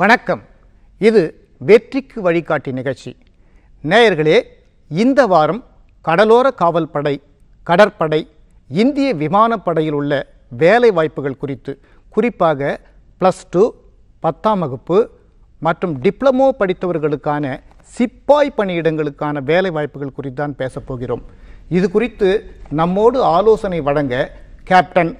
வணக்கம் இது வெற்றிக்கு வழிகாட்டி நிகழ்ச்சி நேயர்களே இந்த வாரம் கடலோர காவல்படை கடற்படை இந்திய விமானப்படையில் உள்ள வேலை வாய்ப்புகள் குறித்து குறிப்பாக ப்ளஸ் டூ பத்தாம் வகுப்பு மற்றும் டிப்ளமோ படித்தவர்களுக்கான சிப்பாய் பணியிடங்களுக்கான வேலை வாய்ப்புகள் குறித்து பேசப்போகிறோம் இது குறித்து நம்மோடு ஆலோசனை வழங்க கேப்டன்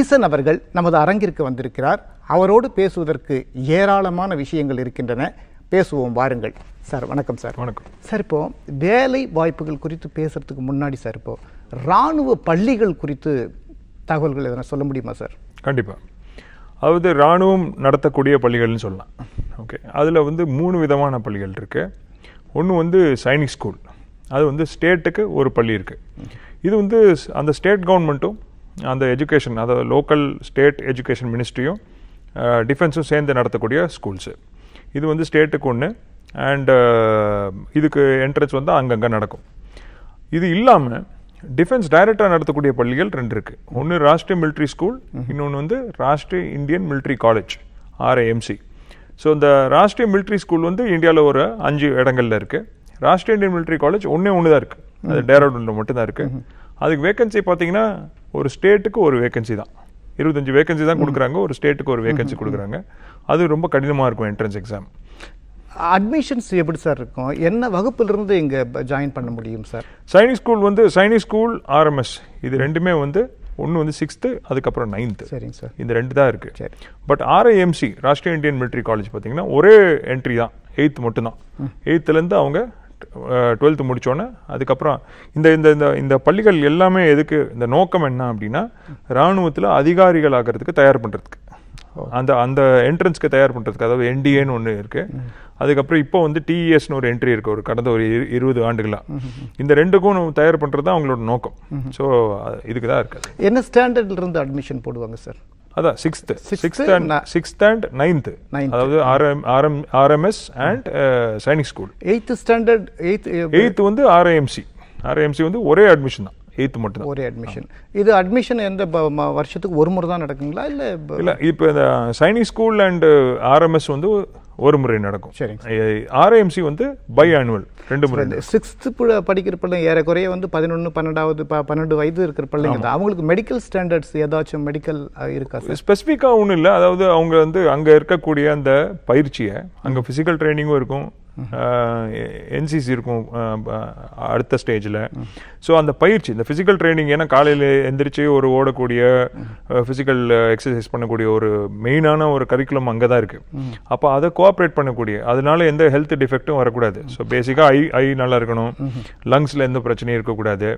ஈசன் அவர்கள் நமது அரங்கிற்கு வந்திருக்கிறார் அவரோடு பேசுவதற்கு ஏராளமான விஷயங்கள் இருக்கின்றன பேசுவோம் வாருங்கள் சார் வணக்கம் சார் வணக்கம் சார் இப்போது வேலை வாய்ப்புகள் குறித்து பேசுகிறதுக்கு முன்னாடி சார் இப்போது இராணுவ பள்ளிகள் குறித்து தகவல்கள் எதனா சொல்ல முடியுமா சார் கண்டிப்பாக அதாவது இராணுவம் நடத்தக்கூடிய பள்ளிகள்னு சொல்லலாம் ஓகே அதில் வந்து மூணு விதமான பள்ளிகள் இருக்குது ஒன்று வந்து சைனிக் ஸ்கூல் அது வந்து ஸ்டேட்டுக்கு ஒரு பள்ளி இருக்குது இது வந்து அந்த ஸ்டேட் கவர்மெண்ட்டும் அந்த எஜுகேஷன் அதாவது லோக்கல் ஸ்டேட் எஜுகேஷன் மினிஸ்ட்ரியும் டிஃபென்ஸும் சேர்ந்து நடத்தக்கூடிய ஸ்கூல்ஸு இது வந்து ஸ்டேட்டுக்கு ஒன்று அண்டு இதுக்கு என்ட்ரன்ஸ் வந்து அங்கங்கே நடக்கும் இது இல்லாமல் டிஃபென்ஸ் டைரக்டாக நடத்தக்கூடிய பள்ளிகள் ரெண்டு இருக்குது ஒன்று ராஷ்ட்ரிய மிலிட்ரி ஸ்கூல் இன்னொன்று வந்து Rashtriya Indian military college RAMC so இந்த ராஷ்ட்ரிய மிலிட்ரி ஸ்கூல் வந்து இந்தியாவில் ஒரு அஞ்சு இடங்களில் இருக்குது ராஷ்ட்ரிய இந்தியன் மிலிட்ரி காலேஜ் ஒன்றே ஒன்று தான் இருக்குது அது டேரோடில் மட்டும்தான் இருக்குது அதுக்கு வேக்கன்சி பார்த்தீங்கன்னா ஒரு ஸ்டேட்டுக்கு ஒரு வேக்கன்சி தான் இருபத்தஞ்சி வேகன்சி தான் கொடுக்குறாங்க ஒரு ஸ்டேட்டுக்கு ஒரு வேகன்சி கொடுக்குறாங்க அது ரொம்ப கடினமாக இருக்கும் என்ட்ரன்ஸ் எக்ஸாம் அட்மிஷன்ஸ் எப்படி சார் இருக்கும் என்ன வகுப்பிலிருந்து இங்கே ஜாயின் பண்ண முடியும் சார் சைனிஸ் ஸ்கூல் வந்து சைனிஸ் ஸ்கூல் ஆர்எம்எஸ் இது ரெண்டுமே வந்து ஒன்று வந்து சிக்ஸ்த்து அதுக்கப்புறம் நைன்த்து சரிங்க சார் இந்த ரெண்டு தான் இருக்குது சரி but RIMC Rashtriya Indian military college பார்த்தீங்கன்னா ஒரே என்ட்ரி தான் எயித் மட்டும்தான் எயித்துலேருந்து அவங்க டுவெல்த்து முடித்தோன்னே அதுக்கப்புறம் இந்த இந்த இந்த இந்த பள்ளிகள் எல்லாமே எதுக்கு இந்த நோக்கம் என்ன அப்படின்னா இராணுவத்தில் அதிகாரிகள் ஆகிறதுக்கு தயார் பண்ணுறதுக்கு அந்த அந்த என்ட்ரன்ஸ்க்கு தயார் பண்ணுறதுக்கு அதாவது என்டிஏன்னு ஒன்று இருக்குது அதுக்கப்புறம் இப்போ வந்து டிஇஎஸ்னு e ஒரு என்ட்ரி இருக்குது ஒரு கடந்த ஒரு இருபது ஆண்டுகளாக இந்த ரெண்டுக்கும் தயார் பண்ணுறது தான் அவங்களோட நோக்கம் ஸோ இதுக்கு தான் இருக்குது என்ன ஸ்டாண்டர்ட்லேருந்து அட்மிஷன் போடுவாங்க சார் அதான் sixth sixth and sixth and ninth அதாவது RM RM RMS and Sainik school eighth standard eighth eighth வந்து ஆர்ஏஎம்சி ஆர்ஏஎம்சி வந்து ஒரே அட்மிஷன் தான் எயித்து மட்டும் ஒரே அட்மிஷன் இது அட்மிஷன் எந்த வருஷத்துக்கு ஒரு முறை தான் நடக்குங்களா இல்லை இல்லை இப்போ இந்த சைனிக் ஸ்கூல் அண்ட் ஆர்எம்எஸ் வந்து ஒரு முறை நடக்கும் சரிங்க ஆர்ஐஎம்சி வந்து பை ஆனுவல் ரெண்டு முறை சிக்ஸ்த்து படிக்கிற பிள்ளைங்க ஏறக்குறைய வந்து பதினொன்று பன்னெண்டாவது பன்னெண்டு வயது இருக்கிற பிள்ளைங்க தான் அவங்களுக்கு மெடிக்கல் ஸ்டாண்டர்ட்ஸ் ஏதாச்சும் மெடிக்கல் இருக்கா ஸ்பெசிஃபிக்காக ஒன்றும் இல்லை அதாவது அவங்க வந்து அங்கே இருக்கக்கூடிய அந்த பயிற்சியை அங்கே ஃபிசிக்கல் ட்ரைனிங்கும் இருக்கும் என்சிசி இருக்கும் அடுத்த ஸ்டேஜில் ஸோ அந்த பயிற்சி இந்த ஃபிசிக்கல் ட்ரைனிங் ஏன்னா காலையில் எந்திரிச்சு ஒரு ஓடக்கூடிய ஃபிசிக்கல் எக்ஸசைஸ் பண்ணக்கூடிய ஒரு மெயினான ஒரு கரிக்குலம் அங்கே தான் இருக்குது அப்போ அதை கோஆப்ரேட் பண்ணக்கூடிய அதனால எந்த ஹெல்த் டிஃபெக்ட்டும் வரக்கூடாது ஸோ பேசிக்காக ஐ ஐ நல்லா இருக்கணும் லங்ஸில் எந்த பிரச்சனையும் இருக்கக்கூடாது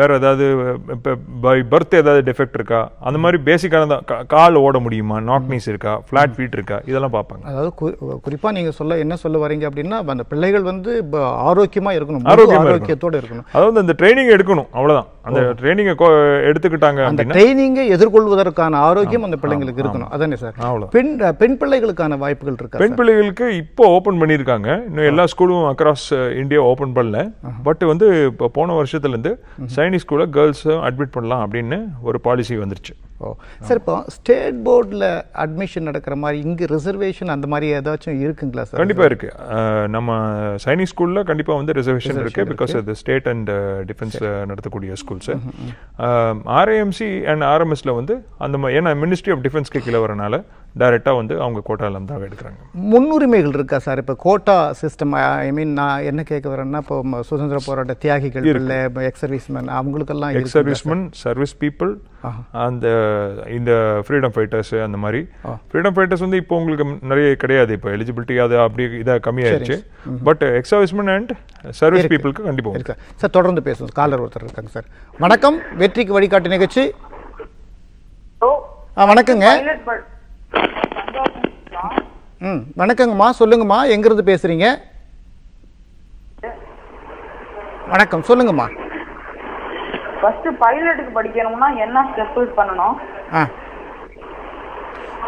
வேறு ஏதாவது இப்போ பை பர்த் ஏதாவது டிஃபெக்ட் இருக்கா அந்த மாதிரி பேசிக்கான கால் ஓட முடியுமா நாக்னீஸ் இருக்கா ஃப்ளாட் ஃபீட் இருக்கா இதெல்லாம் பார்ப்பாங்க அதாவது குறிப்பாக நீங்கள் சொல்ல என்ன சொல்ல வரீங்க அப்படின்னா ஏன்னா அந்த பிள்ளைகள் வந்து இப்போ ஆரோக்கியமாக இருக்கணும் ஆரோக்கியத்தோடு இருக்கணும் அதாவது இந்த ட்ரைனிங் எடுக்கணும் அவ்வளோதான் அந்த ட்ரைனிங்கை எடுத்துக்கிட்டாங்க அந்த ட்ரைனிங்கை எதிர்கொள்வதற்கான ஆரோக்கியம் அந்த பிள்ளைங்களுக்கு இருக்கணும் அதானே சார் பெண் பெண் பிள்ளைகளுக்கான வாய்ப்புகள் இருக்கு பெண் பிள்ளைகளுக்கு இப்போ ஓப்பன் பண்ணியிருக்காங்க இன்னும் எல்லா ஸ்கூலும் அக்ராஸ் இந்தியா ஓப்பன் பண்ணல பட் வந்து இப்போ போன வருஷத்துலேருந்து சைனீஸ் ஸ்கூலில் கேர்ள்ஸும் அட்மிட் பண்ணலாம் அப்படின்னு ஒரு பாலிசி வந்துருச்சு ஓ சார் இப்போ ஸ்டேட் போர்டில் அட்மிஷன் நடக்கிற மாதிரி இங்கே ரிசர்வேஷன் அந்த மாதிரி ஏதாச்சும் இருக்குங்களா சார் கண்டிப்பாக இருக்குது நம்ம சைனிக் ஸ்கூலில் கண்டிப்பாக வந்து ரிசர்வேஷன் இருக்குது பிகாஸ் அது ஸ்டேட் அண்ட் டிஃபென்ஸில் நடத்தக்கூடிய ஸ்கூல்ஸு ஆர்ஏஎம்சி அண்ட் ஆர்எம்எஸில் வந்து அந்த ஏன்னா மினிஸ்ட்ரி ஆஃப் டிஃபென்ஸ்க்கு கீழே வரனால டைரெக்டாக வந்து அவங்க கோட்டாலேருந்து தான் எடுக்கிறாங்க முன்னுரிமைகள் இருக்கா சார் இப்போ கோட்டா சிஸ்டம் ஐ மீன் நான் என்ன கேட்க வரேன்னா இப்போ சுதந்திர போராட்ட தியாகிகள் இல்லை எக்ஸ் சர்வீஸ்மேன் அவங்களுக்கெல்லாம் எக்ஸ் சர்வீஸ்மேன் சர்வீஸ் பீப்புள் அந்த இந்த ஃப்ரீடம் ஃபைட்டர்ஸ் அந்த மாதிரி ஃப்ரீடம் ஃபைட்டர்ஸ் வந்து இப்போ உங்களுக்கு நிறைய கிடையாது இப்போ எலிஜிபிலிட்டி அது அப்படி இதாக கம்மியாயிருச்சு but ex serviceman and service பீப்புளுக்கு கண்டிப்பாக சார் தொடர்ந்து பேசுவோம் காலர் ஒருத்தர் இருக்காங்க சார் வணக்கம் வெற்றிக்கு வழிகாட்டு நிகழ்ச்சி வணக்கங்க ம் வணக்கங்கம்மா சொல்லுங்கம்மா எங்கேருந்து பேசுகிறீங்க வணக்கம் சொல்லுங்கம்மா ஃபஸ்ட்டு பைலட்டுக்கு படிக்கணும்னா என்ன ஸ்டெப் பண்ணணும் ஆ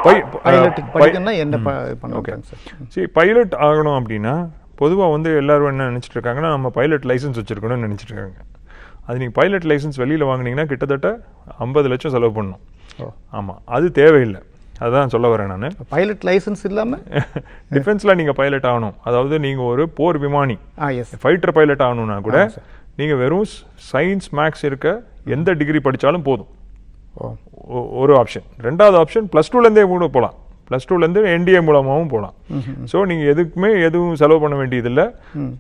படிக்கணும்னா என்ன பண்ணுவோம் சரி பைலட் ஆகணும் அப்படின்னா பொதுவாக வந்து எல்லாரும் என்ன நினச்சிட்டு இருக்காங்கன்னா நம்ம பைலட் லைசன்ஸ் வச்சுருக்கணும்னு நினச்சிருக்காங்க அது நீங்கள் பைலட் லைசன்ஸ் வெளியில் வாங்கினீங்கன்னா கிட்டத்தட்ட ஐம்பது லட்சம் செலவு பண்ணணும் ஆமாம் அது தேவையில்லை அதுதான் சொல்ல வரேன் நான் பைலட் லைசன்ஸ் இல்லாமல் டிஃபென்ஸில் நீங்கள் பைலட் ஆகணும் அதாவது நீங்கள் ஒரு போர் விமானி ஃபைட்டர் பைலட் ஆகணும்னா கூட நீங்கள் வெறும் சயின்ஸ் மேக்ஸ் இருக்க எந்த டிகிரி படித்தாலும் போதும் ஒரு ஆப்ஷன் ரெண்டாவது ஆப்ஷன் ப்ளஸ் டூலேருந்தே கூட போகலாம் ப்ளஸ் டூலேருந்து என்டிஏ மூலமாகவும் போகலாம் ஸோ நீங்கள் எதுக்குமே எதுவும் செலவு பண்ண வேண்டியதில்லை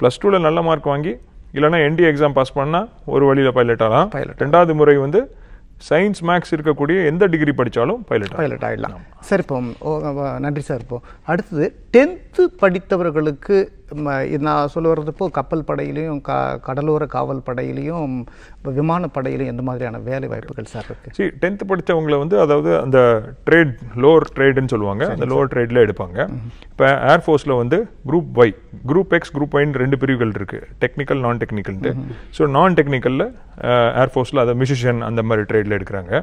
ப்ளஸ் டூவில் நல்ல மார்க் வாங்கி இல்லைனா என்டிஏ எக்ஸாம் பாஸ் பண்ணால் ஒரு வழியில் பைலட் ஆகலாம் ரெண்டாவது முறை வந்து சயின்ஸ் மேக்ஸ் இருக்கக்கூடிய எந்த டிகிரி படித்தாலும் பைலட் பைலட் ஆகிடலாம் சார் இப்போ நன்றி சார் இப்போ அடுத்தது டென்த்து படித்தவர்களுக்கு நான் சொல்ல வர்றதுப்போ கப்பல் படையிலையும் க கடலோர காவல் படையிலையும் விமானப்படையிலையும் எந்த மாதிரியான வேலை வாய்ப்புகள் சார் இருக்குது சரி டென்த்து படித்தவங்களை வந்து அதாவது அந்த ட்ரேட் லோவர் ட்ரேடுன்னு சொல்லுவாங்க அந்த லோவர் ட்ரேடில் எடுப்பாங்க இப்போ ஏர்ஃபோர்ஸில் வந்து group Y group X group ஒயின்னு ரெண்டு பிரிவுகள் இருக்குது டெக்னிக்கல் நான் டெக்னிக்கல்ட்டு ஸோ நான் டெக்னிக்கலில் ஏர்ஃபோர்ஸில் அதை மியூசிஷியன் அந்த மாதிரி ட்ரேடில் எடுக்கிறாங்க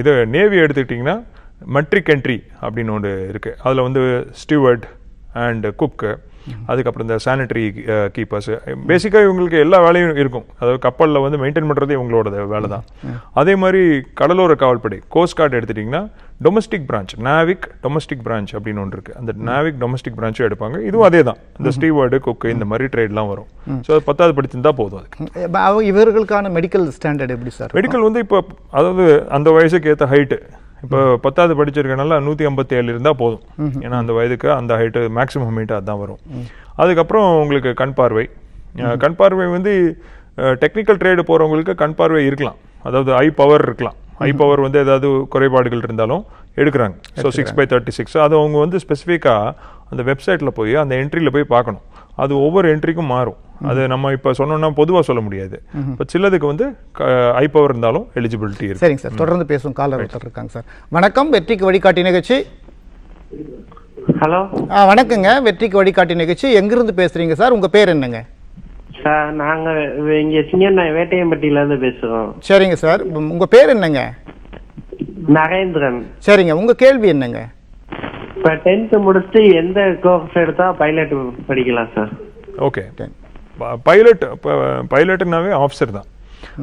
இது நேவி எடுத்துக்கிட்டிங்கன்னா மெட்ரிக் என்ட்ரி அப்படின்னு ஒன்று இருக்குது அதில் வந்து ஸ்டீவர்ட் அண்ட் குக்கு அதுக்கப்புறம் இந்த சானிட்டரி கீப்பர்ஸ் பேசிக்காக இவங்களுக்கு எல்லா வேலையும் இருக்கும் அதாவது கப்பலில் வந்து மெயின்டைன் பண்ணுறது இவங்களோட வேலை தான் அதே மாதிரி கடலோர காவல்படை கோஸ்ட் கார்டு எடுத்துட்டிங்கன்னா domestic branch Navik domestic branch அப்படின்னு ஒன்று இருக்குது அந்த நாவிக் டொமஸ்டிக் பிரான்ச்சும் எடுப்பாங்க இதுவும் அதே தான் இந்த ஸ்டீவார்டு குக்கு இந்த மாதிரி ட்ரேட்லாம் வரும் ஸோ அது பத்தாவது படிச்சிருந்தா போதும் அதுக்கு இவர்களுக்கான மெடிக்கல் ஸ்டாண்டர்ட் எப்படி சார் மெடிக்கல் வந்து இப்போ அதாவது அந்த வயசுக்கு ஏற்ற ஹைட்டு இப்போ பத்தாவது படிச்சிருக்கனால நூற்றி ஐம்பத்தி ஏழு இருந்தால் போதும் ஏன்னா அந்த வயதுக்கு அந்த ஹைட்டு மேக்ஸிமம் ஹைட்டு அதுதான் வரும் அதுக்கப்புறம் உங்களுக்கு கண் பார்வை கண் பார்வை வந்து டெக்னிக்கல் ட்ரேடு போகிறவங்களுக்கு கண் பார்வை இருக்கலாம் அதாவது ஐ பவர் இருக்கலாம் ஐ பவர் வந்து ஏதாவது குறைபாடுகள் இருந்தாலும் எடுக்கிறாங்க so six by thirty six அது அவங்க வந்து ஸ்பெசிஃபிக்காக அந்த வெப்சைட்டில் போய் அந்த என்ட்ரியில் போய் பார்க்கணும் அது ஒவ்வொரு என்ட்ரிக்கும் மாறும் அது நம்ம இப்போ சொன்னோம்னா பொதுவாக சொல்ல முடியாது இப்போ சிலதுக்கு வந்து ஐ பவர் இருந்தாலும் எலிஜிபிலிட்டி இருக்கு சரிங்க சார் தொடர்ந்து பேசும் கால இருக்காங்க சார் வணக்கம் வெற்றிக்கு வழிகாட்டி நிகழ்ச்சி ஹலோ ஆ வணக்கங்க வெற்றிக்கு வழிகாட்டி நிகழ்ச்சி எங்கிருந்து பேசுறீங்க சார் உங்க பேர் என்னங்க சார் நாங்க இங்க சிங்கண்ணா வேட்டையம்பட்டியில இருந்து பேசுறோம் சரிங்க சார் உங்க பேர் என்னங்க நரேந்திரன் சரிங்க உங்க கேள்வி என்னங்க இப்ப டென்த் முடிச்சுட்டு எந்த கோர்ஸ் எடுத்தா பைலட் படிக்கலாம் சார் ஓகே பைலட் பைலட்னாவே ஆஃபீஸர் தான்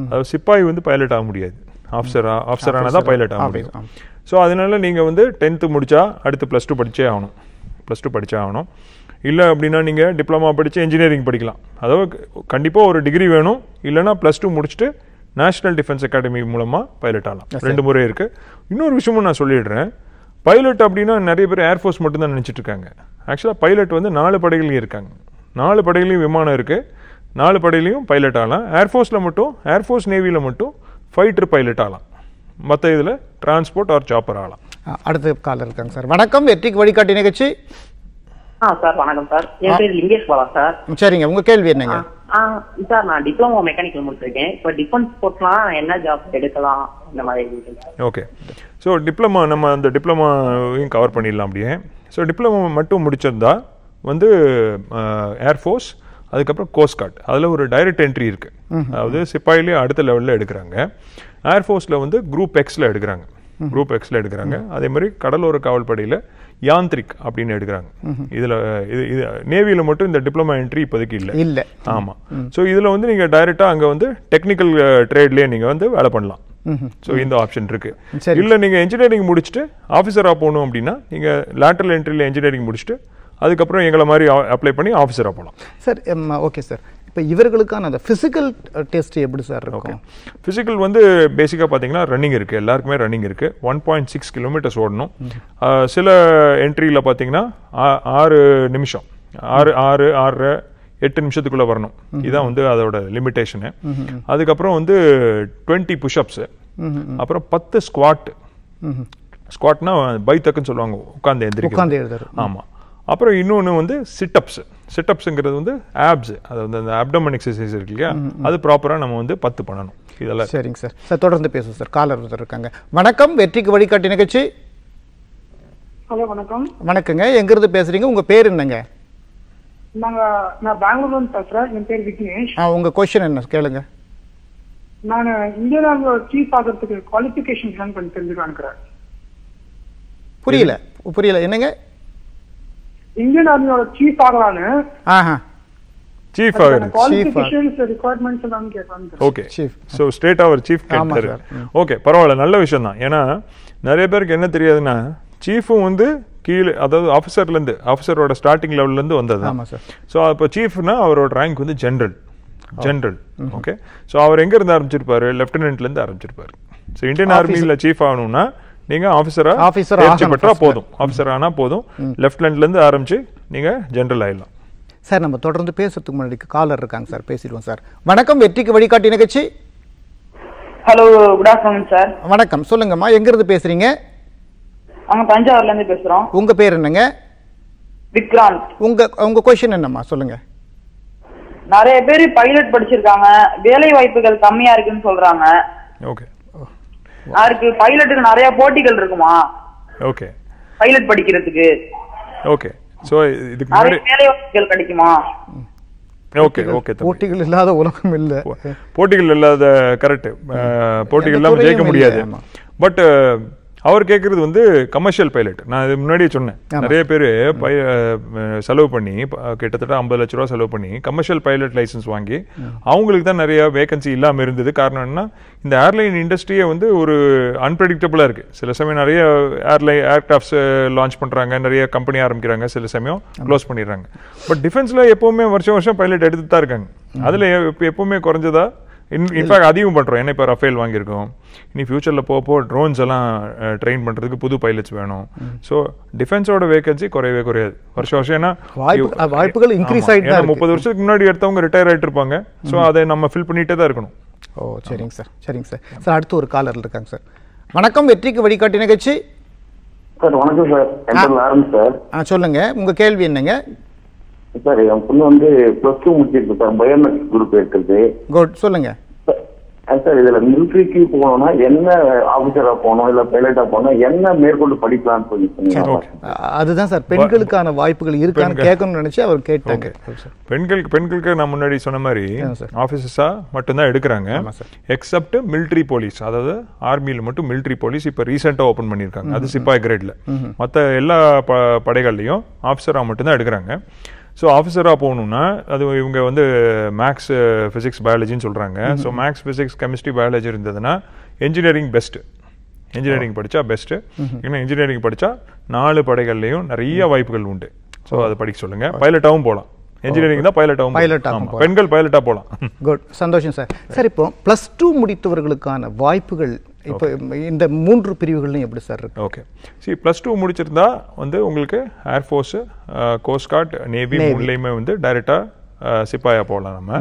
அதாவது சிப்பாய் வந்து பைலட் ஆக முடியாது ஆஃபீஸரா ஆஃபீஸர் ஆனால் தான் பைலட் ஆக முடியும் ஸோ அதனால நீங்கள் வந்து டென்த்து முடித்தா அடுத்து ப்ளஸ் டூ படித்தே ஆகணும் ப்ளஸ் டூ படித்தே ஆகணும் இல்லை அப்படின்னா நீங்கள் டிப்ளமா படித்து இன்ஜினியரிங் படிக்கலாம் அதாவது கண்டிப்பாக ஒரு டிகிரி வேணும் இல்லைனா ப்ளஸ் டூ முடிச்சுட்டு நேஷனல் டிஃபென்ஸ் அகாடமி மூலமாக பைலட் ஆகலாம் ரெண்டு முறை இருக்குது இன்னொரு விஷயமும் நான் சொல்லிடுறேன் பைலட் அப்படின்னா நிறைய பேர் ஏர்ஃபோர்ஸ் மட்டும்தான் நினச்சிட்டு இருக்காங்க ஆக்சுவலாக பைலட் வந்து நாலு படைகள்லையும் இருக்காங்க நாலு படைகளையும் விமானம் இருக்குது நாலு படையிலையும் பைலட் ஆகலாம் ஏர்ஃபோர்ஸில் மட்டும் ஏர்ஃபோர்ஸ் நேவியில் மட்டும் ஃபைட்டர் பைலட் ஆகலாம் மற்ற இதில் டிரான்ஸ்போர்ட் ஆர் சாப்பர் ஆகலாம் அடுத்த கால இருக்காங்க சார் வணக்கம் வெற்றிக்கு வழிகாட்டி நிகழ்ச்சி ஆ சார் வணக்கம் சார் என் பேர் லிங்கேஷ் பாலா சார் சரிங்க உங்க கேள்வி என்னங்க சார் நான் டிப்ளமோ மெக்கானிக்கல் முடிச்சிருக்கேன் இப்போ டிஃபென்ஸ் போட்லாம் என்ன ஜாப் எடுக்கலாம் இந்த மாதிரி ஓகே ஸோ டிப்ளமா நம்ம அந்த டிப்ளமாவையும் கவர் பண்ணிடலாம் அப்படியே ஸோ டிப்ளமோ மட்டும் முடிச்சிருந்தா வந்து ஏர்ஃபோர்ஸ் அதுக்கப்புறம் கோஸ்ட் அதில் ஒரு டைரக்ட் என்ட்ரி இருக்குது அதாவது சிப்பாயிலே அடுத்த லெவலில் எடுக்கிறாங்க ஏர்ஃபோர்ஸில் வந்து குரூப் எக்ஸில் எடுக்கிறாங்க குரூப் எக்ஸில் எடுக்கிறாங்க அதே மாதிரி கடலோர காவல்படையில் யாந்திரிக் அப்படின்னு எடுக்கிறாங்க இதுல இது இது நேவியில மட்டும் இந்த டிப்ளமா என்ட்ரி இப்போதைக்கு இல்லை இல்லை ஆமாம் ஸோ இதில் வந்து நீங்கள் டைரெக்டாக அங்கே வந்து டெக்னிக்கல் ட்ரேட்லயே நீங்கள் வந்து வேலை பண்ணலாம் ஸோ இந்த ஆப்ஷன் இருக்கு இல்லை நீங்கள் இன்ஜினியரிங் முடிச்சுட்டு ஆஃபீஸராக போகணும் அப்படின்னா நீங்கள் லேட்டரல் என்ட்ரியில் இன்ஜினியரிங் முடிச்சுட்டு அதுக்கப்புறம் எங்களை மாதிரி அப்ளை பண்ணி ஆஃபீஸராக போகலாம் சார் ஓகே சார் இப்போ இவர்களுக்கான அந்த ஃபிசிக்கல் டெஸ்ட் uh, எப்படி சார் இருக்கும் ஃபிசிக்கல் வந்து பேசிக்காக பார்த்தீங்கன்னா ரன்னிங் இருக்குது எல்லாருக்குமே ரன்னிங் இருக்குது ஒன் பாயிண்ட் சிக்ஸ் கிலோமீட்டர்ஸ் ஓடணும் சில என்ட்ரியில் பார்த்தீங்கன்னா ஆறு நிமிஷம் ஆறு ஆறு ஆறு எட்டு நிமிஷத்துக்குள்ளே வரணும் இதுதான் வந்து அதோட லிமிட்டேஷனு அதுக்கப்புறம் வந்து டுவெண்ட்டி புஷ்அப்ஸு அப்புறம் பத்து ஸ்குவாட் ஸ்குவாட்னா பைத்தக்குன்னு சொல்லுவாங்க உட்காந்து எந்திரிக்க ஆமாம் அப்புறம் இன்னொன்று வந்து சிட்டப்ஸு சிட்டப்ஸுங்கிறது வந்து ஆப்ஸ் அது வந்து அந்த அப்டமன் எக்ஸசைஸ் இருக்கு இல்லையா அது ப்ராப்பராக நம்ம வந்து பத்து பண்ணணும் இதெல்லாம் சரிங்க சார் சார் தொடர்ந்து பேசுவோம் சார் காலர் இருக்காங்க வணக்கம் வெற்றிக்கு வழிகாட்டி நிகழ்ச்சி ஹலோ வணக்கம் வணக்கங்க எங்கிருந்து பேசுறீங்க உங்க பேர் என்னங்க நாங்க நான் பெங்களூர்ல இருந்து பேசுறேன் என் பேர் விக்னேஷ் ஆ உங்க கொஸ்டின் என்ன கேளுங்க நான் இந்தியாவில் சீஃப் ஆகிறதுக்கு குவாலிஃபிகேஷன் என்னன்னு பண்ணி தெரிஞ்சுக்கலாம் புரியல புரியல என்னங்க இந்தியன் ஆர்மியோட சீஃப் ஆகலான்னு சீஃப் சீஃப் ஓகே பரவாயில்ல நல்ல விஷயம் தான் ஏன்னா நிறைய பேருக்கு என்ன தெரியாதுன்னா சீஃபும் வந்து கீழே அதாவது ஸ்டார்டிங் சீஃப்னா அவரோட ரேங்க் வந்து ஜென்ரல் ஜென்ரல் ஓகே அவர் ஆரம்பிச்சிருப்பாரு ஆரம்பிச்சிருப்பாரு சீஃப் நீங்க ஆஃபீஸரா ஆஃபீஸர் தேர்ச்சி பெற்றா போதும் ஆஃபீஸர் ஆனால் போதும் லெஃப்ட் ஹேண்ட்லேருந்து ஆரம்பிச்சு நீங்க ஜென்ரல் ஆயிடலாம் சார் நம்ம தொடர்ந்து பேசுறதுக்கு முன்னாடி காலர் இருக்காங்க சார் பேசிடுவோம் சார் வணக்கம் வெற்றிக்கு வழிகாட்டி நிகழ்ச்சி ஹலோ குட் ஆஃப்டர்நூன் சார் வணக்கம் சொல்லுங்கம்மா எங்கிருந்து பேசுறீங்க நாங்க தஞ்சாவூர்ல இருந்து பேசுறோம் உங்க பேர் என்னங்க விக்ராந்த் உங்க உங்க கொஸ்டின் என்னம்மா சொல்லுங்க நிறைய பேர் பைலட் படிச்சிருக்காங்க வேலை வாய்ப்புகள் கம்மியா இருக்குன்னு சொல்றாங்க ஓகே அவருக்கு பைலட்டுக்கு நிறைய போட்டிகள் இருக்குமா ஓகே பைலட் படிக்கிறதுக்கு ஓகே சோ இதுக்கு முன்னாடி கிடைக்குமா ஓகே ஓகே போட்டிகள் இல்லாத உலகம் இல்ல போட்டிகள் இல்லாத கரெக்ட் போட்டிகள் இல்லாம ஜெயிக்க முடியாது பட் அவர் கேட்குறது வந்து கமர்ஷியல் பைலட் நான் இது முன்னாடியே சொன்னேன் நிறைய பேர் பை செலவு பண்ணி கிட்டத்தட்ட ஐம்பது லட்ச ரூபா செலவு பண்ணி கமர்ஷியல் பைலட் லைசன்ஸ் வாங்கி அவங்களுக்கு தான் நிறைய வேகன்சி இல்லாமல் இருந்தது காரணம் இந்த ஏர்லைன் இண்டஸ்ட்ரியே வந்து ஒரு அன்பிரடிக்டபுளாக இருக்குது சில சமயம் நிறைய ஏர்லைன் ஏர்கிராஃப்ட்ஸ் லான்ச் பண்ணுறாங்க நிறைய கம்பெனி ஆரம்பிக்கிறாங்க சில சமயம் க்ளோஸ் பண்ணிடுறாங்க பட் டிஃபென்ஸில் எப்போவுமே வருஷம் வருஷம் பைலட் எடுத்துகிட்டு தான் இருக்காங்க அதில் எப்போவுமே குறைஞ்சதாக இன் இன்ஃபேக்ட் அதையும் பண்ணுறோம் ஏன்னா இப்போ ரஃபேல் வாங்கியிருக்கோம் இனி ஃபியூச்சரில் போக போக ட்ரோன்ஸ் எல்லாம் ட்ரெயின் பண்ணுறதுக்கு புது பைலட்ஸ் வேணும் ஸோ டிஃபென்ஸோட வேகன்சி குறையவே குறையாது வருஷம் வருஷம் ஏன்னா வாய்ப்புகள் இன்க்ரீஸ் ஆகிட்டு முப்பது வருஷத்துக்கு முன்னாடி எடுத்தவங்க ரிட்டையர் ஆகிட்டு இருப்பாங்க ஸோ அதை நம்ம ஃபில் பண்ணிகிட்டே தான் இருக்கணும் ஓ சரிங்க சார் சரிங்க சார் சார் அடுத்து ஒரு காலரில் இருக்காங்க சார் வணக்கம் வெற்றிக்கு வழிகாட்டி நிகழ்ச்சி சார் வணக்கம் சார் ஆ சொல்லுங்கள் உங்கள் கேள்வி என்னங்க சார் என் பொண்ணு வந்து ப்ளஸ் டூ முடிச்சிருக்கு சார் பயோமெட்ரிக் குரூப் எடுக்கிறது குட் சொல்லுங்க சார் இதுல மிலிட்ரிக்கு போனோம்னா என்ன ஆபிசரா போனோம் இல்ல பைலட்டா போனோம் என்ன மேற்கொண்டு படிக்கலாம்னு அதுதான் சார் பெண்களுக்கான வாய்ப்புகள் இருக்கான்னு கேட்கணும்னு நினைச்சு அவர் கேட்டாங்க பெண்களுக்கு பெண்களுக்கு நான் முன்னாடி சொன்ன மாதிரி ஆஃபீஸஸா மட்டும்தான் எடுக்கிறாங்க எக்ஸப்ட் மிலிட்ரி போலீஸ் அதாவது ஆர்மியில் மட்டும் மிலிட்ரி போலீஸ் இப்போ ரீசெண்டாக ஓபன் பண்ணியிருக்காங்க அது சிப்பாய் கிரேட்ல மற்ற எல்லா படைகள்லயும் ஆஃபீஸராக மட்டும்தான் எடுக்கிறாங்க ஸோ ஆஃபீஸராக போகணுன்னா அது இவங்க வந்து மேக்ஸ் ஃபிசிக்ஸ் பயாலஜின்னு சொல்கிறாங்க so maths physics chemistry biology இருந்ததுன்னா என்ஜினியரிங் பெஸ்ட்டு இன்ஜினியரிங் படித்தா பெஸ்ட்டு ஏன்னா இன்ஜினியரிங் படித்தா நாலு படைகள்லேயும் நிறைய வாய்ப்புகள் உண்டு ஸோ அதை படிக்க சொல்லுங்கள் பைலட்டாகவும் போகலாம் என்ஜினியரிங் தான் பைலட்டாகவும் பைலட்டாக பெண்கள் பைலட்டாக போகலாம் குட் சந்தோஷம் சார் சார் இப்போ ப்ளஸ் டூ முடித்தவர்களுக்கான வாய்ப்புகள் இப்போ இந்த மூன்று பிரிவுகள்லையும் எப்படி சார் இருக்கு ஓகே சி ப்ளஸ் டூ முடிச்சிருந்தா வந்து உங்களுக்கு ஏர்ஃபோர்ஸு கோஸ்ட் கார்ட் நேவி மூணுலேயுமே வந்து டைரெக்டாக சிப்பாயா போகலாம் நம்ம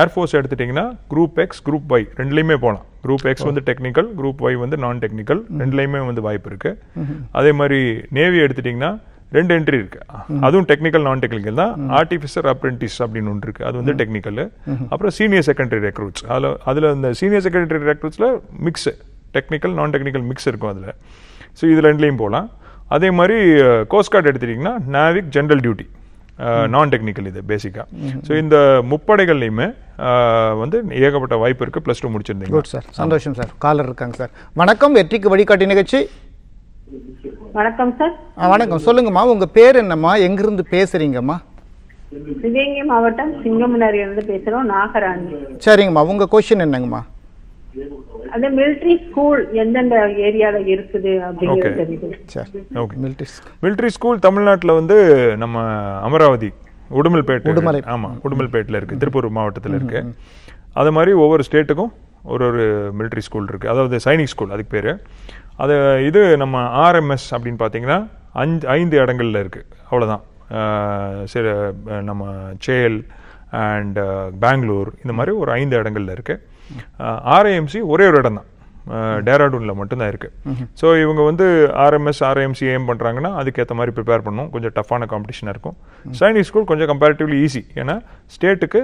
ஏர்ஃபோர்ஸ் எடுத்துட்டிங்கன்னா குரூப் எக்ஸ் குரூப் ஒய் ரெண்டுலேயுமே போகலாம் குரூப் எக்ஸ் oh. வந்து டெக்னிக்கல் குரூப் ஒய் வந்து நான் டெக்னிக்கல் ரெண்டுலேயுமே வந்து வாய்ப்பு இருக்குது அதே மாதிரி நேவி எடுத்துட்டிங்கன்னா ரெண்டு என்ட்ரி இருக்கு அதுவும் டெக்னிக்கல் நான் டெக்னிக்கல் தான் ஆர்டிஃபிஷர் அப்ரெண்டிஸ் அப்படின்னு ஒன்று இருக்கு அது வந்து டெக்னிக்கல் அப்புறம் சீனியர் செகண்டரி ரெக்ரூட்ஸ் அதில் அதில் இந்த சீனியர் செகண்டரி ரெக்ரூட்ஸில் mix technical non technical mix இருக்கும் அதில் ஸோ இது ரெண்டுலேயும் போகலாம் அதே மாதிரி கோஸ்ட் கார்டு எடுத்துட்டிங்கன்னா Navik general duty non technical இது பேசிக்காக ஸோ இந்த முப்படைகள்லையுமே வந்து ஏகப்பட்ட வாய்ப்பு இருக்குது ப்ளஸ் டூ முடிச்சிருந்தீங்க குட் சார் சந்தோஷம் சார் காலர் இருக்காங்க சார் வணக்கம் வெற்றிக்கு வழிகாட்டி நிகழ்ச்சி வணக்கம் சார் வணக்கம் சொல்லுங்கம்மா உங்கள் பேர் என்னம்மா எங்கிருந்து பேசுகிறீங்கம்மா சிவகங்கை மாவட்டம் சிங்கமனாரியிலிருந்து நாகராணி சரிங்கம்மா உங்கள் கொஷின் என்னங்கம்மா அந்த மிலிட்டரி ஸ்கூல் எந்தெந்த ஏரியால இருக்குது ஓகே தெரியுது மிலிட்டரி ஸ்கூல் தமிழ்நாட்டில் வந்து நம்ம அமராவதி உடுமல்பேட்டை உடுமலை ஆமாம் உடுமல்பேட்டில் இருக்கு திருப்பூர் மாவட்டத்தில் இருக்கு அது மாதிரி ஒவ்வொரு ஸ்டேட்டுக்கும் ஒரு ஒரு மிலிட்ரி ஸ்கூல் இருக்கு அதாவது சைனிக் ஸ்கூல் அதுக்கு பேர் அது இது நம்ம ஆர்எம்எஸ் அப்படின்னு பார்த்தீங்கன்னா அஞ்சு ஐந்து இடங்களில் இருக்கு அவ்வளோதான் சில நம்ம சேல் அண்ட் பெங்களூர் இந்த மாதிரி ஒரு ஐந்து இடங்களில் இருக்குது ஆர்ஏஎம்சி ஒரே ஒரு இடம் தான் டேராடூனில் மட்டும்தான் இருக்குது ஸோ இவங்க வந்து ஆர்எம்எஸ் ஆர்ஐஎம்சி ஏம் பண்ணுறாங்கன்னா அதுக்கேற்ற மாதிரி ப்ரிப்பேர் பண்ணும் கொஞ்சம் டஃப்பான காம்படிஷனாக இருக்கும் சைனிஸ் ஸ்கூல் கொஞ்சம் கம்பேரிட்டிவ்லி ஈஸி ஏன்னா ஸ்டேட்டுக்கு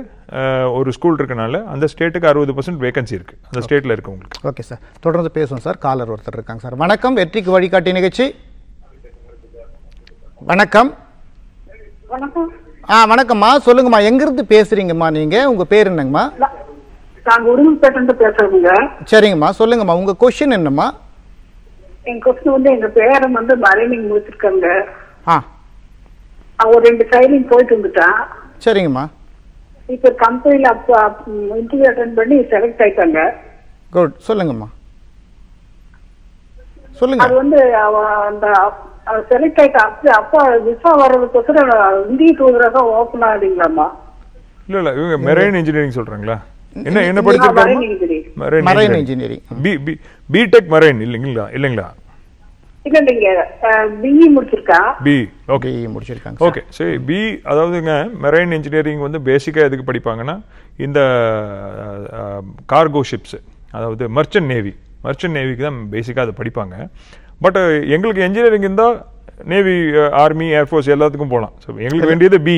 ஒரு ஸ்கூல் இருக்கனால அந்த ஸ்டேட்டுக்கு அறுபது பர்சன்ட் வேகன்சி இருக்குது அந்த ஸ்டேட்டில் இருக்கு உங்களுக்கு ஓகே சார் தொடர்ந்து பேசுவோம் சார் காலர் ஒருத்தர் இருக்காங்க சார் வணக்கம் வெற்றிக்கு வழிகாட்டி நிகழ்ச்சி வணக்கம் வணக்கம் ஆ வணக்கம்மா சொல்லுங்கம்மா எங்கிருந்து பேசுறீங்கம்மா நீங்கள் உங்கள் பேர் என்னங்கம்மா நாங்க உரிமைப்பேட்டிலிருந்து பேசுறோங்க சரிங்கம்மா சொல்லுங்கம்மா உங்க கொஸ்டின் என்னம்மா என் கொஸ்டின் வந்து எங்க பேரன் வந்து மரைனிங் முடிச்சிருக்காங்க ஆ ஒரு ரெண்டு சைலிங் போயிட்டு வந்துட்டான் சரிங்கம்மா இப்போ கம்பெனியில அப்போ இன்டர்வியூ அட்டன் பண்ணி செலக்ட் ஆயிட்டாங்க குட் சொல்லுங்கம்மா சொல்லுங்க அது வந்து அந்த செலக்ட் ஆயிட்ட அப்பா அப்பா விசா வர்றதுக்கோசரம் இந்திய தூதரகம் ஓப்பன் ஆகுதுங்களாம்மா இல்ல இல்ல இவங்க மெரைன் இன்ஜினியரிங் சொல்றாங்களா என்ன என்ன படிச்சிருக்காரு marine engineering B B BTech marine இல்லைங்களா இல்லைங்களா ஓகே e e சரி பி அதாவதுங்க மெரைன் இன்ஜினியரிங் வந்து பேசிக்காக எதுக்கு படிப்பாங்கன்னா இந்த கார்கோ ஷிப்ஸ் அதாவது மர்ச்சன்ட் நேவி மர்ச்சன்ட் நேவிக்கு தான் பேசிக்காக அதை படிப்பாங்க பட் எங்களுக்கு இன்ஜினியரிங் இருந்தால் நேவி ஆர்மி ஏர்ஃபோர்ஸ் எல்லாத்துக்கும் போகலாம் ஸோ எங்களுக்கு வேண்டியது B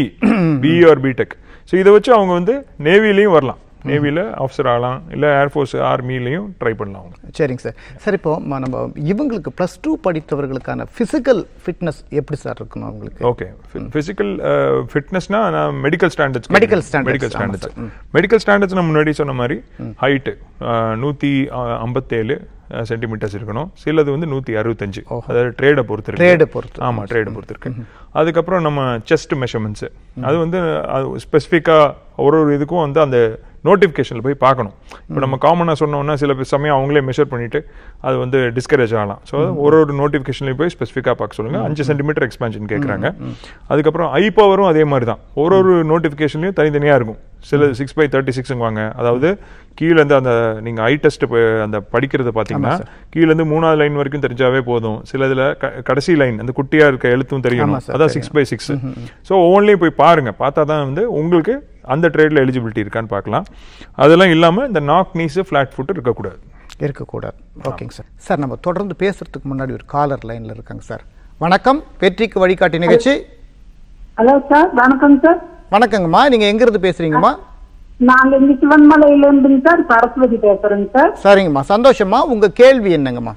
B R BTech so இதை வச்சு அவங்க வந்து நேவிலையும் வரலாம் நேவியில் ஆஃபீஸர் ஆகலாம் இல்லை ஏர்ஃபோர்ஸ் ஆர்மிலையும் ட்ரை பண்ணலாம் அவங்க சரிங்க சார் சார் இப்போ நம்ம இவங்களுக்கு ப்ளஸ் டூ படித்தவர்களுக்கான ஃபிசிக்கல் ஃபிட்னஸ் எப்படி சார் இருக்கணும் அவங்களுக்கு ஓகே ஃபிசிக்கல் ஃபிட்னஸ்னா நான் medical standards medical medical standards medical standards நம்ம முன்னாடி சொன்ன மாதிரி ஹைட்டு uh, நூற்றி ஐம்பத்தேழு சென்டிமீட்டர்ஸ் uh, இருக்கணும் சிலது வந்து நூற்றி அறுபத்தஞ்சு அதாவது ட்ரேடை பொறுத்து ட்ரேடை பொறுத்து ஆமாம் ட்ரேடை பொறுத்து இருக்கு அதுக்கப்புறம் நம்ம செஸ்ட் மெஷர்மெண்ட்ஸு அது வந்து அது ஸ்பெசிஃபிக்காக ஒரு ஒரு இதுக்கும் வந்து அந்த நோட்டிஃபிகேஷனில் போய் பார்க்கணும் இப்போ நம்ம காமனாக சொன்னோன்னா சில சமயம் அவங்களே மெஷர் பண்ணிவிட்டு அது வந்து டிஸ்கரேஜ் ஆகலாம் ஸோ ஒரு ஒரு நோட்டிஃபிகேஷன்லையும் போய் ஸ்பெசிஃபிக்காக பார்க்க சொல்லுங்கள் அஞ்சு சென்டிமீட்டர் எக்ஸ்பேன்ஷன் கேட்குறாங்க அதுக்கப்புறம் ஐ பவரும் அதே மாதிரி தான் ஒரு ஒரு நோட்டிஃபிகேஷன்லையும் தனித்தனியாக இருக்கும் சில சிக்ஸ் பை தேர்ட்டி சிக்ஸுங்குவாங்க அதாவது கீழேருந்து அந்த நீங்கள் ஐ டெஸ்ட் அந்த படிக்கிறத பார்த்தீங்கன்னா கீழேருந்து மூணாவது லைன் வரைக்கும் தெரிஞ்சாவே போதும் சில இதில் கடைசி லைன் அந்த குட்டியாக இருக்க எழுத்தும் தெரியும் அதான் சிக்ஸ் பை சிக்ஸ் ஸோ ஒவ்வொன்றிலையும் போய் பாருங்கள் பார்த்தா தான் வந்து உங்களுக்கு அந்த ட்ரேடில் எலிஜிபிலிட்டி இருக்கான்னு பார்க்கலாம் அதெல்லாம் இல்லாமல் இந்த நாக் நீஸு ஃப்ளாட் ஃபுட்டு இருக்கக்கூடாது இருக்கக்கூடாது ஓகேங்க சார் சார் நம்ம தொடர்ந்து பேசுறதுக்கு முன்னாடி ஒரு காலர் லைனில் இருக்காங்க சார் வணக்கம் வெற்றிக்கு வழிகாட்டி நிகழ்ச்சி ஹலோ சார் வணக்கம் சார் வணக்கங்கம்மா நீங்கள் எங்கேருந்து பேசுகிறீங்கம்மா நாங்க இங்க சிவன்மலையில இருந்து சார் சரஸ்வதி பேசுறேங்க சார் சரிங்கம்மா சந்தோஷமா உங்க கேள்வி என்னங்கம்மா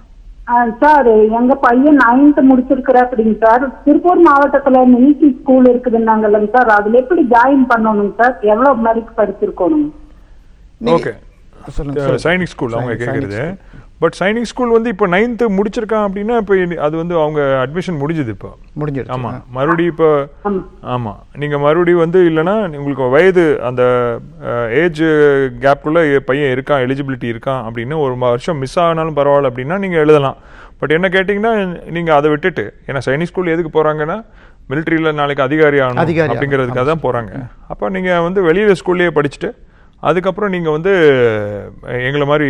சார் எங்க பையன் நைன்த் முடிச்சிருக்கிறாப்பிடிங்க சார் திருப்பூர் மாவட்டத்துல நீசி ஸ்கூல் இருக்குதுன்னாங்கல்லங்க சார் அதுல எப்படி ஜாயின் பண்ணணும் சார் எவ்வளவு மணிக்கு படிச்சிருக்கணும் ஓகே சைனிக் ஸ்கூல் அவங்க பட் சைனிங் ஸ்கூல் வந்து இப்போ நைன்த்து முடிச்சிருக்கான் அப்படின்னா இப்போ அது வந்து அவங்க அட்மிஷன் முடிஞ்சது இப்போ முடிஞ்சது ஆமாம் மறுபடியும் இப்போ ஆமாம் நீங்கள் மறுபடியும் வந்து இல்லைன்னா உங்களுக்கு வயது அந்த ஏஜ் கேப்குள்ளே பையன் இருக்கான் எலிஜிபிலிட்டி இருக்கான் அப்படின்னு ஒரு வருஷம் மிஸ் ஆனாலும் பரவாயில்ல அப்படின்னா நீங்கள் எழுதலாம் பட் என்ன கேட்டிங்கன்னா நீங்கள் அதை விட்டுட்டு ஏன்னா சைனிங் ஸ்கூல் எதுக்கு போகிறாங்கன்னா மிலிட்ரியில் நாளைக்கு அதிகாரி ஆகணும் அப்படிங்கிறதுக்காக தான் போகிறாங்க அப்போ நீங்கள் வந்து வெளியில் ஸ்கூல்லேயே படிச்சுட்டு அதுக்கப்புறம் நீங்கள் வந்து எங்களை மாதிரி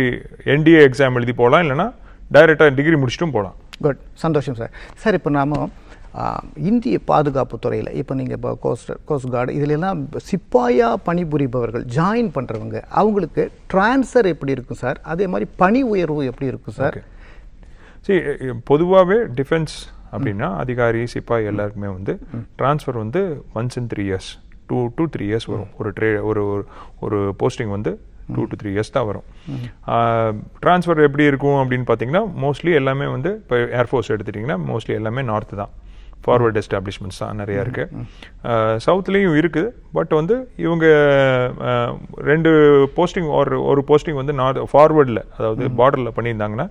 என்டிஏ எக்ஸாம் எழுதி போகலாம் இல்லைன்னா டைரெக்டாக டிகிரி முடிச்சுட்டும் போகலாம் குட் சந்தோஷம் சார் சார் இப்போ நாம் இந்திய பாதுகாப்பு துறையில் இப்போ நீங்கள் இப்போ கோஸ்ட் கோஸ்ட் கார்டு இதிலெல்லாம் சிப்பாயாக பணிபுரிபவர்கள் ஜாயின் பண்ணுறவங்க அவங்களுக்கு ட்ரான்ஸ்ஃபர் எப்படி இருக்கும் சார் அதே மாதிரி பணி உயர்வு எப்படி இருக்கும் சார் சரி பொதுவாகவே டிஃபென்ஸ் அப்படின்னா அதிகாரி சிப்பாய் எல்லாருக்குமே வந்து டிரான்ஸ்ஃபர் வந்து once in three years two two three years வரும் ஒரு ட்ரே ஒரு ஒரு போஸ்டிங் வந்து டூ டு த்ரீ இயர்ஸ் தான் வரும் ட்ரான்ஸ்ஃபர் எப்படி இருக்கும் அப்படின்னு பார்த்தீங்கன்னா மோஸ்ட்லி எல்லாமே வந்து இப்போ ஏர்ஃபோர்ஸ் எடுத்துட்டிங்கன்னா மோஸ்ட்லி எல்லாமே நார்த்து தான் ஃபார்வர்ட் எஸ்டாப்ளிஷ்மெண்ட்ஸ் தான் நிறையா இருக்குது சவுத்துலேயும் இருக்குது பட் வந்து இவங்க ரெண்டு போஸ்டிங் ஒரு ஒரு போஸ்டிங் வந்து நார்த் ஃபார்வர்டில் அதாவது பார்டரில் பண்ணியிருந்தாங்கன்னா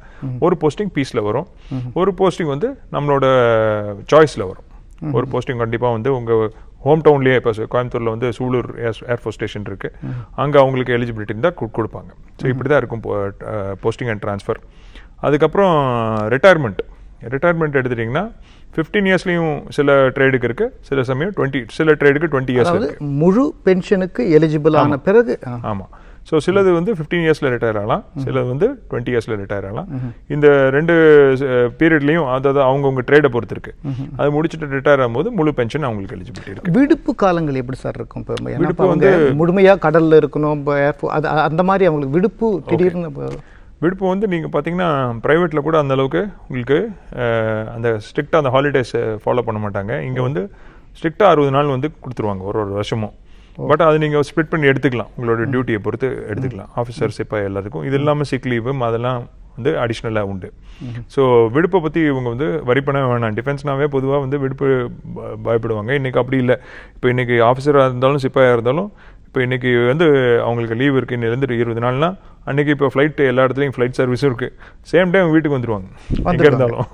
ஒரு போஸ்டிங் பீஸில் வரும் ஒரு போஸ்டிங் வந்து நம்மளோட சாய்ஸில் வரும் ஒரு போஸ்டிங் கண்டிப்பாக வந்து உங்கள் ஹோம் டவுன்லேயே இப்போ கோயம்புத்தூரில் வந்து சூலூர் ஏர் ஏர்ஃபோர்ஸ் ஸ்டேஷன் இருக்குது அங்கே அவங்களுக்கு எலிஜிபிலிட்டி இருந்தால் கொடுப்பாங்க ஸோ இப்படி தான் இருக்கும் போஸ்டிங் அண்ட் ட்ரான்ஸ்ஃபர் அதுக்கப்புறம் ரிட்டையர்மெண்ட் ரிட்டையர்மெண்ட் எடுத்துட்டிங்கன்னா ஃபிஃப்டீன் இயர்ஸ்லையும் சில ட்ரேடுக்கு இருக்கு சில சமயம் டுவெண்ட்டி சில ட்ரேடுக்கு டுவெண்ட்டி இயர்ஸ் முழு பென்ஷனுக்கு எலிஜிபிள் ஆன பிறகு ஆமாம் ஸோ சிலது வந்து ஃபிஃப்டீன் இயர்ஸில் ரிட்டையர் ஆகலாம் சிலது வந்து டுவெண்ட்டி இயர்ஸில் ரிட்டையர் ஆகலாம் இந்த ரெண்டு பீரியட்லையும் அதாவது அவங்கவுங்க ட்ரேடை பொறுத்து அது முடிச்சுட்டு ரிட்டையர் ஆகும்போது முழு பென்ஷன் அவங்களுக்கு எலிஜிபிலிட்டி இருக்கு விடுப்பு காலங்கள் எப்படி சார் இருக்கும் இப்போ விடுப்பு வந்து முழுமையாக கடலில் இருக்கணும் அது அந்த மாதிரி அவங்களுக்கு விடுப்பு திடீர்னு விடுப்பு வந்து நீங்கள் பார்த்தீங்கன்னா ப்ரைவேட்டில் கூட அந்தளவுக்கு உங்களுக்கு அந்த ஸ்ட்ரிக்டாக அந்த ஹாலிடேஸ் ஃபாலோ பண்ண மாட்டாங்க இங்கே வந்து ஸ்ட்ரிக்டாக அறுபது நாள் வந்து கொடுத்துருவாங்க ஒரு ஒரு வருஷமும் பட் அது நீங்கள் ஸ்ப்ளிட் பண்ணி எடுத்துக்கலாம் உங்களோட டியூட்டியை பொறுத்து எடுத்துக்கலாம் ஆஃபீஸர்ஸ் இப்போ எல்லாத்துக்கும் இது இல்லாமல் சிக் லீவும் அதெல்லாம் வந்து அடிஷ்னலாக உண்டு ஸோ விடுப்பை பற்றி இவங்க வந்து வரி பண்ண வேணாம் டிஃபென்ஸ்னாவே பொதுவாக வந்து விடுப்பு பயப்படுவாங்க இன்றைக்கி அப்படி இல்லை இப்போ இன்றைக்கி ஆஃபீஸராக இருந்தாலும் சிப்பாயாக இருந்தாலும் இப்போ இன்றைக்கி வந்து அவங்களுக்கு லீவ் இருக்குது இருந்துட்டு இருபது நாள்னா அன்றைக்கி இப்போ ஃப்ளைட்டு எல்லா இடத்துலையும் ஃப்ளைட் சர்வீஸும் இருக்குது சேம் டைம் வீட்டுக்கு வந்துடுவாங்க அங்கே இருந்தாலும்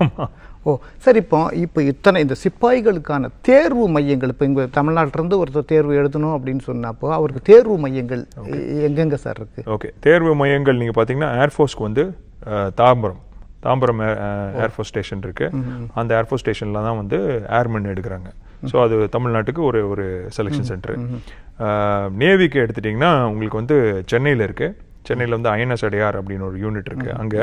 ஓ சரி இப்போ இப்போ இத்தனை இந்த சிப்பாய்களுக்கான தேர்வு மையங்கள் இப்போ இங்கே தமிழ்நாட்டிலேருந்து ஒருத்தர் தேர்வு எழுதணும் அப்படின்னு சொன்னப்போ அவருக்கு தேர்வு மையங்கள் எங்கெங்கே சார் இருக்குது ஓகே தேர்வு மையங்கள் நீங்கள் பார்த்தீங்கன்னா ஏர்ஃபோர்ஸ்க்கு வந்து தாம்பரம் தாம்பரம் ஏர்ஃபோர்ஸ் ஸ்டேஷன் இருக்குது அந்த ஏர்ஃபோர்ஸ் ஸ்டேஷனில் தான் வந்து ஏர்மென் எடுக்கிறாங்க ஸோ அது தமிழ்நாட்டுக்கு ஒரு ஒரு செலெக்ஷன் சென்டர் நேவிக்கு எடுத்துட்டிங்கன்னா உங்களுக்கு வந்து சென்னையில் இருக்குது சென்னையில் வந்து ஐஎன்எஸ் அடையார் அப்படின்னு ஒரு யூனிட் இருக்குது அங்கே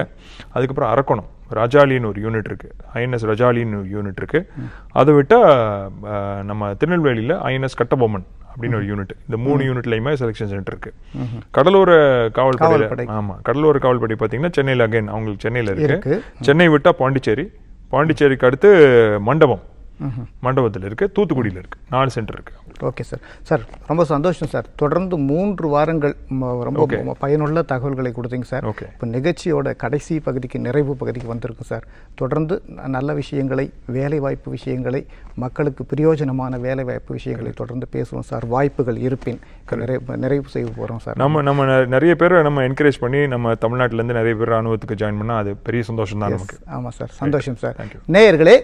அதுக்கப்புறம் அரக்கோணம் ரஜாலின்னு ஒரு யூனிட் இருக்குது ஐஎன்எஸ் ரஜாலின்னு ஒரு யூனிட் இருக்குது அதை விட்டால் நம்ம திருநெல்வேலியில் ஐஎன்எஸ் கட்டபொம்மன் அப்படின்னு ஒரு யூனிட் இந்த மூணு யூனிட்லையுமே செலெக்ஷன் சென்டர் இருக்கு கடலோர காவல் படை ஆமாம் கடலோர காவல் படை பார்த்தீங்கன்னா சென்னையில் அகைன் அவங்களுக்கு சென்னையில் இருக்கு சென்னை விட்டால் பாண்டிச்சேரி பாண்டிச்சேரிக்கு அடுத்து மண்டபம் மண்டபத்தில் இருக்கு தூத்துக்குடியில் இருக்கு நாலு சென்டர் இருக்கு ஓகே சார் சார் ரொம்ப சந்தோஷம் சார் தொடர்ந்து மூன்று வாரங்கள் ரொம்ப பயனுள்ள தகவல்களை கொடுத்தீங்க சார் இப்போ நிகழ்ச்சியோட கடைசி பகுதிக்கு நிறைவு பகுதிக்கு வந்திருக்கும் சார் தொடர்ந்து நல்ல விஷயங்களை வேலைவாய்ப்பு விஷயங்களை மக்களுக்கு பிரயோஜனமான வேலைவாய்ப்பு விஷயங்களை தொடர்ந்து பேசுவோம் சார் வாய்ப்புகள் இருப்பின் நிறைவு செய்ய போகிறோம் சார் நம்ம நம்ம நிறைய பேர் நம்ம என்கரேஜ் பண்ணி நம்ம தமிழ்நாட்டிலேருந்து நிறைய பேர் ராணுவத்துக்கு ஜாயின் பண்ணால் அது பெரிய சந்தோஷம் தான் நமக்கு ஆமாம் சார் சந்தோஷம் சார் நேயர்களே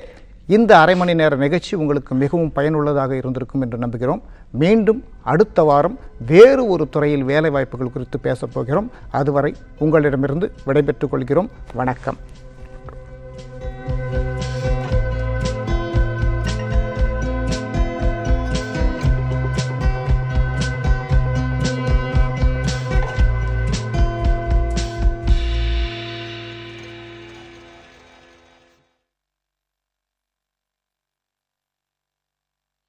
இந்த அரை மணி நேர நிகழ்ச்சி உங்களுக்கு மிகவும் பயனுள்ளதாக இருந்திருக்கும் என்று நம்புகிறோம் மீண்டும் அடுத்த வாரம் வேறு ஒரு துறையில் வேலைவாய்ப்புகள் குறித்து பேசப்போகிறோம் அதுவரை உங்களிடமிருந்து விடைபெற்றுக் கொள்கிறோம் வணக்கம்